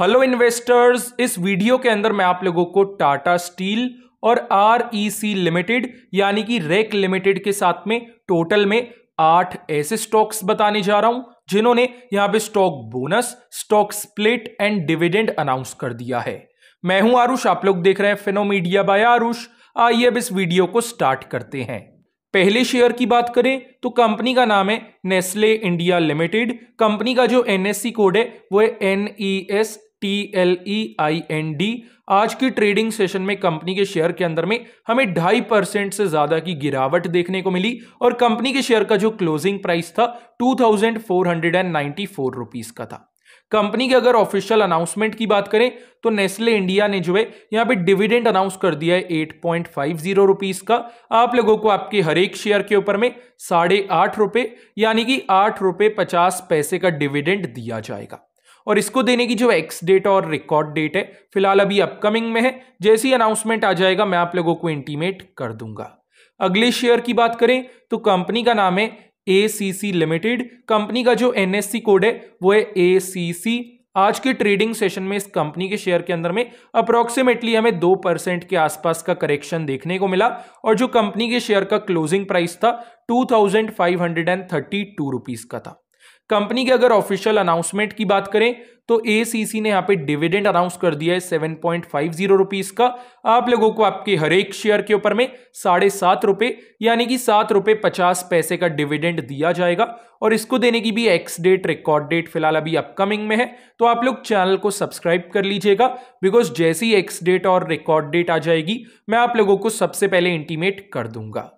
hello investors इस video के अंदर मैं आप लोगों को टाटा स्टील और आर लिमिटेड यानी कि रेक लिमिटेड के साथ में टोटल में आठ ऐसे स्टॉक्स बताने जा रहा हूं जिन्होंने यहां पे stock bonus stock split and dividend announce कर दिया है मैं हूं आरुष आप लोग देख रहे हैं फिनोमीडिया बाय आरुष आइए अब इस वीडियो को स्टार्ट करते हैं पहले शेयर की बात करें तो कंपनी का नाम है नेस्ले इंडिया लिमिटेड कंपनी का जो एनएससी कोड e है वो है N E S T L E I N D आज की ट्रेडिंग सेशन में कंपनी के शेयर के अंदर में हमें ढाई परसेंट से ज्यादा की गिरावट देखने को मिली और कंपनी के शेयर का जो क्लोजिंग प्राइस था two thousand four hundred and ninety four rupees का था कंपनी के अगर ऑफिशियल अनाउंसमेंट की बात करें तो नेस्ले इंडिया ने जो है यहाँ पे डिविडेंड अनाउंस कर दिया है eight point five zero rupees का आप लोगों को आपके हर एक शेयर के ऊपर में साढ़े आठ रुपये यानी कि आठ रुपये पचास पैसे का डिविडेंड दिया जाएगा और इसको देने की जो एक्स डेट और रिकॉर्ड डेट है फिलहाल अभी अपकमिंग में है जैसी अनाउंसमेंट आ जाएगा मैं आप लोगों को इंटीमेट कर दूंगा अगले शेयर की बात करें तो कंपनी का नाम है ए सी सी लिमिटेड कंपनी का जो एन एस सी कोड है वो है ए सी सी आज के ट्रेडिंग सेशन में इस कंपनी के शेयर के अंदर में अप्रोक्सीमेटली हमें दो परसेंट के आसपास का करेक्शन देखने को मिला और जो कंपनी के शेयर का क्लोजिंग प्राइस था two thousand five hundred and thirty two rupees का था कंपनी के अगर ऑफिशियल अनाउंसमेंट की बात करें तो एसीसी ने यहाँ पे डिविडेंड अनाउंस कर दिया है seven point five zero rupees का आप लोगों को आपके हर एक शेयर के ऊपर में साढ़े सात रुपए यानी कि सात रुपए पचास पैसे का डिविडेंड दिया जाएगा और इसको देने की भी एक्स डेट रिकॉर्ड डेट फिलहाल अभी अपकमिंग में है तो आप लोग चैनल को सब्सक्राइब कर लीजिएगा बिकॉज जैसी एक्स डेट और रिकॉर्ड डेट आ जाएगी मैं आप लोगों को सबसे पहले इंटीमेट कर दूंगा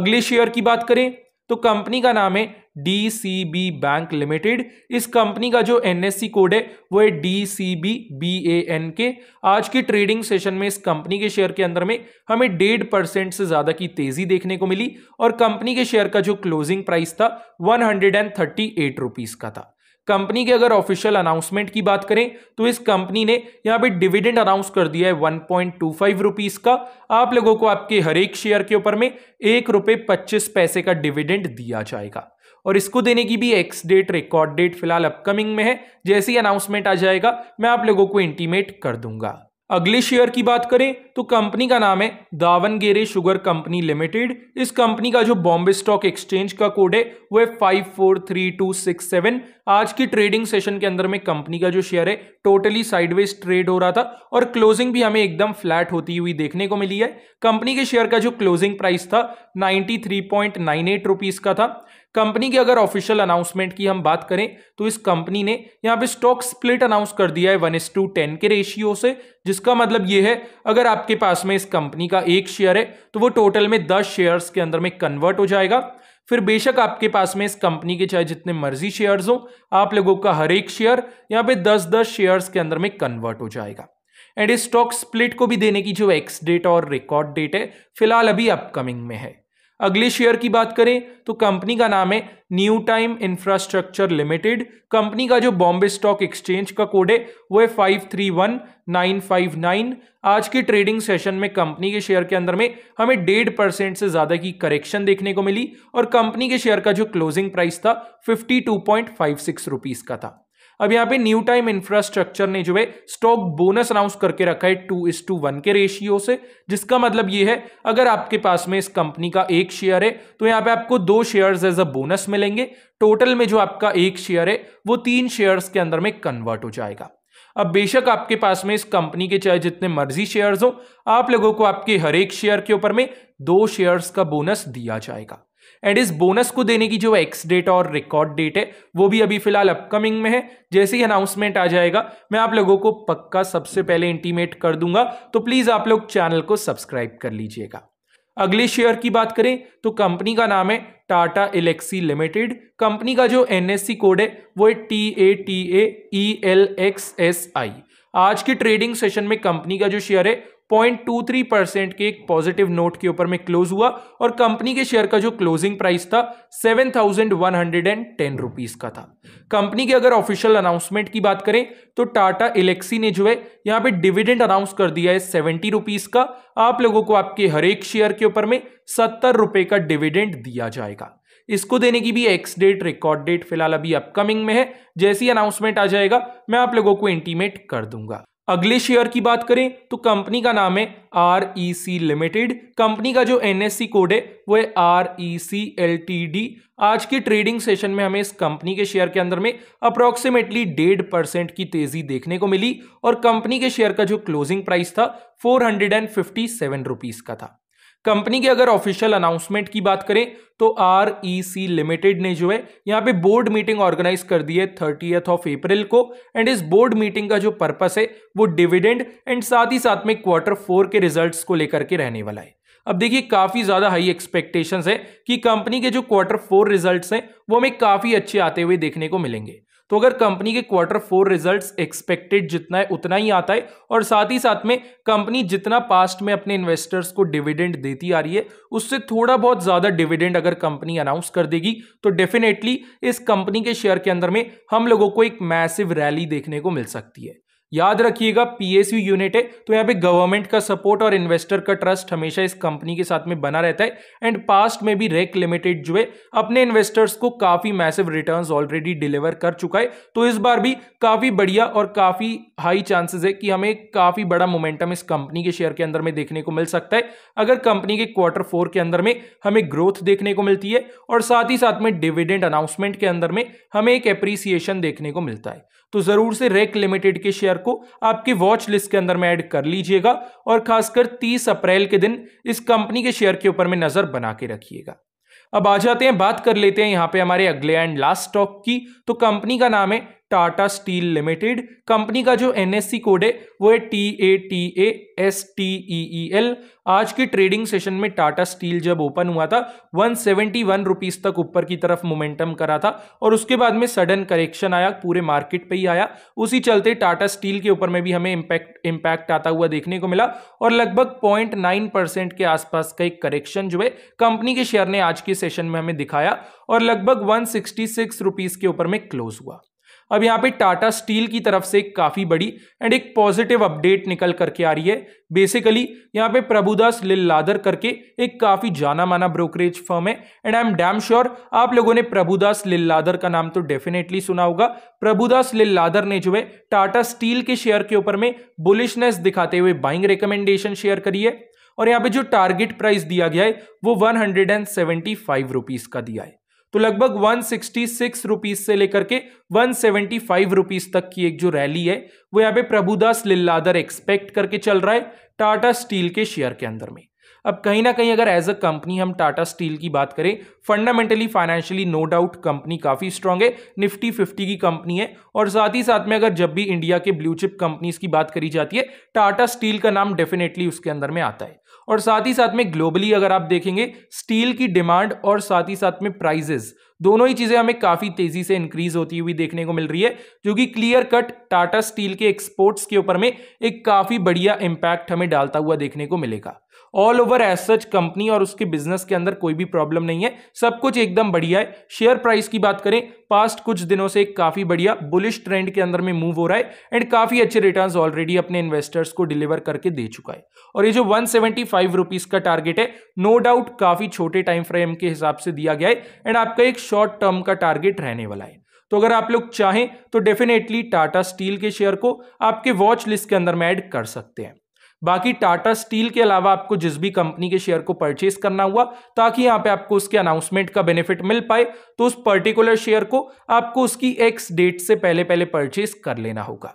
अगले शेयर की बात करें तो कंपनी का नाम है डीसीबी बैंक लिमिटेड इस कंपनी का जो एनएससी कोड है वो है D C B B A N K आज के ट्रेडिंग सेशन में इस कंपनी के शेयर के अंदर में हमें डेढ़ परसेंट से ज्यादा की तेजी देखने को मिली और कंपनी के शेयर का जो क्लोजिंग प्राइस था one hundred and thirty eight rupees का था कंपनी के अगर ऑफिशियल अनाउंसमेंट की बात करें तो इस कंपनी ने यहाँ पे डिविडेंड अनाउंस कर दिया है one point two five rupees का आप लोगों को आपके हर एक शेयर के ऊपर में एक रुपए पच्चीस पैसे का डिविडेंड दिया जाएगा और इसको देने की भी एक्स डेट रिकॉर्ड डेट फिलहाल अपकमिंग में है जैसे ही अनाउंसमेंट आ जाएगा मैं आप लोगों को इंटीमेट कर दूंगा अगले शेयर की बात करें तो कंपनी का नाम है दावनगेरे शुगर कंपनी लिमिटेड इस कंपनी का जो बॉम्बे स्टॉक एक्सचेंज का कोड है वो है five four three two six seven आज की ट्रेडिंग सेशन के अंदर में कंपनी का जो शेयर है टोटली साइडवेज ट्रेड हो रहा था और क्लोजिंग भी हमें एकदम फ्लैट होती हुई देखने को मिली है कंपनी के शेयर का जो क्लोजिंग प्राइस था ninety three point nine eight rupees का था कंपनी की अगर ऑफिशियल अनाउंसमेंट की हम बात करें तो इस कंपनी ने यहाँ पे स्टॉक स्प्लिट अनाउंस कर दिया है वन एस टू टेन के रेशियो से जिसका मतलब ये है अगर आपके पास में इस कंपनी का एक शेयर है तो वो टोटल में दस शेयर्स के अंदर में कन्वर्ट हो जाएगा फिर बेशक आपके पास में इस कंपनी के चाहे जितने मर्जी शेयर्स हो आप लोगों का हर एक शेयर यहाँ पे दस दस शेयर्स के अंदर में कन्वर्ट हो जाएगा एंड इस स्टॉक स्प्लिट को भी देने की जो एक्स डेट और रिकॉर्ड डेट है फिलहाल अभी अपकमिंग में है अगले शेयर की बात करें तो कंपनी का नाम है new time infrastructure limited company का जो बॉम्बे स्टॉक एक्सचेंज का कोड है वो है five three one nine five nine आज के ट्रेडिंग सेशन में कंपनी के शेयर के अंदर में हमें डेढ़ परसेंट से ज़्यादा की करेक्शन देखने को मिली और कंपनी के शेयर का जो क्लोजिंग प्राइस था fifty two point five six rupees का था अब यहाँ पे न्यू टाइम इंफ्रास्ट्रक्चर ने जो है स्टॉक बोनस अनाउंस करके रखा है टू इस टू वन के रेशियो से जिसका मतलब ये है अगर आपके पास में इस कंपनी का एक शेयर है तो यहाँ पे आपको दो शेयर्स एज अ बोनस मिलेंगे टोटल में जो आपका एक शेयर है वो तीन शेयर्स के अंदर में कन्वर्ट हो जाएगा अब बेशक आपके पास में इस कंपनी के चाहे जितने मर्जी शेयर्स हो आप लोगों को आपके हर एक शेयर के ऊपर में दो शेयर्स का बोनस दिया जाएगा एंड इस बोनस को देने की जो एक्स डेट और रिकॉर्ड डेट है वो भी अभी फिलहाल अपकमिंग में है जैसे ही अनाउंसमेंट आ जाएगा मैं आप लोगों को पक्का सबसे पहले इंटीमेट कर दूंगा तो प्लीज़ आप लोग चैनल को सब्सक्राइब कर लीजिएगा अगले शेयर की बात करें तो कंपनी का नाम है टाटा इलेक्सी लिमिटेड कंपनी का जो एनएससी कोड है वो है T A T A E L X S I आज के ट्रेडिंग सेशन में कंपनी का जो शेयर है 0.23 परसेंट के एक पॉजिटिव नोट के ऊपर में क्लोज हुआ और कंपनी के शेयर का जो क्लोजिंग प्राइस था seven thousand one hundred and ten rupees का था कंपनी के अगर ऑफिशियल अनाउंसमेंट की बात करें तो टाटा इलेक्सी ने जो है यहां पे डिविडेंड अनाउंस कर दिया है सेवेंटी रुपीज का आप लोगों को आपके हरेक शेयर के ऊपर में सत्तर रुपए का डिविडेंड दिया जाएगा इसको देने की भी एक्स डेट रिकॉर्ड डेट फिलहाल अभी अपकमिंग में है जैसी अनाउंसमेंट आ जाएगा मैं आप लोगों को इंटीमेट कर दूंगा अगले शेयर की बात करें तो कंपनी का नाम है R E C limited company का जो एन एस सी कोड है वो है R E C L T D आज के ट्रेडिंग सेशन में हमें इस कंपनी के शेयर के अंदर में अप्रॉक्सीमेटली डेढ़ परसेंट की तेजी देखने को मिली और कंपनी के शेयर का जो क्लोजिंग प्राइस था four hundred and fifty seven rupees का था कंपनी के अगर ऑफिशियल अनाउंसमेंट की बात करें तो आर ई सी लिमिटेड ने जो है यहाँ पे बोर्ड मीटिंग ऑर्गेनाइज कर दी है थर्टीएथ ऑफ अप्रैल को एंड इस बोर्ड मीटिंग का जो पर्पस है वो डिविडेंड एंड साथ ही साथ में क्वार्टर फोर के रिजल्ट्स को लेकर के रहने वाला है अब देखिए काफ़ी ज़्यादा हाई एक्सपेक्टेशंस है कि कंपनी के जो क्वार्टर फोर रिजल्ट्स हैं वो हमें काफ़ी अच्छे आते हुए देखने को मिलेंगे तो अगर कंपनी के क्वार्टर फोर रिजल्ट्स एक्सपेक्टेड जितना है उतना ही आता है और साथ ही साथ में कंपनी जितना पास्ट में अपने इन्वेस्टर्स को डिविडेंड देती आ रही है उससे थोड़ा बहुत ज़्यादा डिविडेंड अगर कंपनी अनाउंस कर देगी तो डेफिनेटली इस कंपनी के शेयर के अंदर में हम लोगों को एक मैसिव रैली देखने को मिल सकती है याद रखिएगा पीएसयू यूनिट है तो यहाँ पे गवर्नमेंट का सपोर्ट और इन्वेस्टर का ट्रस्ट हमेशा इस कंपनी के साथ में बना रहता है एंड पास्ट में भी रेक लिमिटेड जो है अपने इन्वेस्टर्स को काफी मैसिव रिटर्न्स ऑलरेडी डिलीवर कर चुका है तो इस बार भी काफी बढ़िया और काफी हाई चांसेस है कि हमें काफी बड़ा मोमेंटम इस कंपनी के शेयर के अंदर में देखने को मिल सकता है अगर कंपनी के क्वार्टर फोर के अंदर में हमें ग्रोथ देखने को मिलती है और साथ ही साथ में डिविडेंड अनाउंसमेंट के अंदर में हमें एक अप्रिसिएशन देखने को मिलता है तो जरूर से रेक लिमिटेड के शेयर को आपके वॉच लिस्ट के अंदर में ऐड कर लीजिएगा और खासकर 30 अप्रैल के दिन इस कंपनी के शेयर के ऊपर में नज़र बना के रखिएगा अब आ जाते हैं बात कर लेते हैं यहां पे हमारे अगले एंड लास्ट स्टॉक की तो कंपनी का नाम है टाटा स्टील लिमिटेड कंपनी का जो एनएससी कोड है वो है T A T A S T E E L आज के ट्रेडिंग सेशन में टाटा स्टील जब ओपन हुआ था 171 रुपीज तक ऊपर की तरफ मोमेंटम करा था और उसके बाद में सडन करेक्शन आया पूरे मार्केट पे ही आया उसी चलते टाटा स्टील के ऊपर में भी हमें इम्पैक्ट इम्पैक्ट आता हुआ देखने को मिला और लगभग पॉइंट के आसपास का एक करेक्शन जो है कंपनी के शेयर ने आज के सेशन में हमें दिखाया और लगभग वन सिक्सटी के ऊपर में क्लोज हुआ अब यहाँ पे टाटा स्टील की तरफ से काफ़ी बड़ी एंड एक पॉजिटिव अपडेट निकल करके आ रही है बेसिकली यहाँ पे प्रभुदास लिल्लादर करके एक काफ़ी जाना माना ब्रोकरेज फर्म है and I am damn sure आप लोगों ने प्रभुदास लिल्लादर का नाम तो डेफिनेटली सुना होगा प्रभुदास लिल्लादर ने जो है टाटा स्टील के शेयर के ऊपर में बुलिशनेस दिखाते हुए बाइंग रिकमेंडेशन शेयर करी है और यहाँ पे जो टारगेट प्राइस दिया गया है वो one hundred and seventy five rupees का दिया है तो लगभग वन सिक्सटी सिक्स रुपीज से लेकर के वन सेवेंटी फाइव रुपीज तक की एक जो रैली है वो यहाँ पे प्रभुदास लिल्लादर एक्सपेक्ट करके चल रहा है टाटा स्टील के शेयर के अंदर में अब कहीं ना कहीं अगर एज अ कंपनी हम टाटा स्टील की बात करें fundamentally financially no doubt company काफ़ी स्ट्रांग है निफ्टी फिफ्टी की कंपनी है और साथ ही साथ में अगर जब भी इंडिया के ब्लू चिप कंपनीज की बात करी जाती है टाटा स्टील का नाम डेफिनेटली उसके अंदर में आता है और साथ ही साथ में ग्लोबली अगर आप देखेंगे स्टील की डिमांड और साथ ही साथ में प्राइजेस दोनों ही चीज़ें हमें काफ़ी तेज़ी से इंक्रीज होती हुई देखने को मिल रही है जो कि क्लियर कट टाटा स्टील के एक्सपोर्ट्स के ऊपर में एक काफ़ी बढ़िया इंपैक्ट हमें डालता हुआ देखने को मिलेगा all over as such company और उसके बिजनेस के अंदर कोई भी प्रॉब्लम नहीं है सब कुछ एकदम बढ़िया है शेयर प्राइस की बात करें पास्ट कुछ दिनों से काफी बढ़िया बुलिश ट्रेंड के अंदर में मूव हो रहा है एंड काफी अच्छे रिटर्न ऑलरेडी अपने इन्वेस्टर्स को डिलीवर करके दे चुका है और ये जो वन सेवेंटी का टारगेट है नो डाउट काफी छोटे टाइम फ्रेम के हिसाब से दिया गया है एंड आपका एक शॉर्ट टर्म का टारगेट रहने वाला है तो अगर आप लोग चाहें तो डेफिनेटली टाटा स्टील के शेयर को आपके वॉच लिस्ट के अंदर में ऐड कर सकते हैं बाकी टाटा स्टील के अलावा आपको जिस भी कंपनी के शेयर को परचेस करना हुआ ताकि यहाँ पे आपको उसके अनाउंसमेंट का बेनिफिट मिल पाए तो उस पर्टिकुलर शेयर को आपको उसकी एक्स डेट से पहले पहले परचेस कर लेना होगा